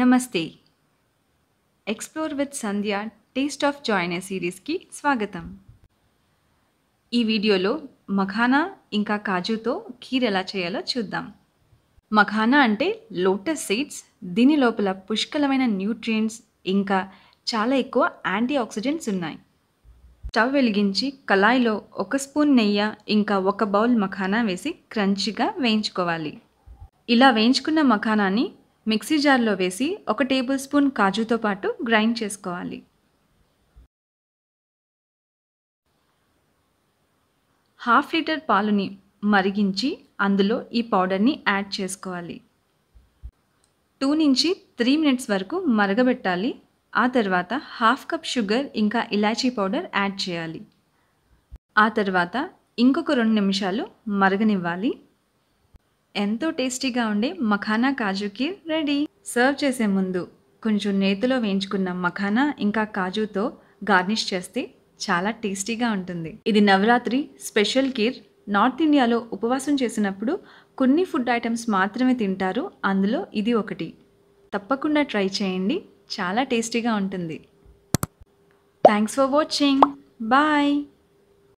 నమస్తే explore with Sandhya taste of join అనే సిరీస్కి స్వాగతం ఈ వీడియోలో మఖానా ఇంకా కాజుతో ఖీర్ ఎలా చేయాలో చూద్దాం మఖానా అంటే లోటస్ సీడ్స్ దీని లోపల పుష్కలమైన న్యూట్రియంట్స్ ఇంకా చాలా ఎక్కువ యాంటీ ఆక్సిడెంట్స్ ఉన్నాయి స్టవ్ వెలిగించి కళాయిలో ఒక స్పూన్ నెయ్యి ఇంకా ఒక బౌల్ మఖానా వేసి క్రంచిగా వేయించుకోవాలి ఇలా వేయించుకున్న మఖానాన్ని మిక్సీ జార్లో వేసి ఒక టేబుల్ స్పూన్ కాజుతో పాటు గ్రైండ్ చేసుకోవాలి హాఫ్ లీటర్ పాలుని మరిగించి అందులో ఈ పౌడర్ని యాడ్ చేసుకోవాలి టూ నుంచి త్రీ మినిట్స్ వరకు మరగబెట్టాలి ఆ తర్వాత హాఫ్ కప్ షుగర్ ఇంకా ఇలాచీ పౌడర్ యాడ్ చేయాలి ఆ తర్వాత ఇంకొక రెండు నిమిషాలు మరగనివ్వాలి ఎంతో టేస్టీగా ఉండే మఖానా కాజు కీర్ రెడీ సర్వ్ చేసే ముందు కొంచెం నేతిలో వేయించుకున్న మఖానా ఇంకా కాజుతో గార్నిష్ చేస్తే చాలా టేస్టీగా ఉంటుంది ఇది నవరాత్రి స్పెషల్ కీర్ నార్త్ ఇండియాలో ఉపవాసం చేసినప్పుడు కొన్ని ఫుడ్ ఐటమ్స్ మాత్రమే తింటారు అందులో ఇది ఒకటి తప్పకుండా ట్రై చేయండి చాలా టేస్టీగా ఉంటుంది థ్యాంక్స్ ఫర్ వాచింగ్ బాయ్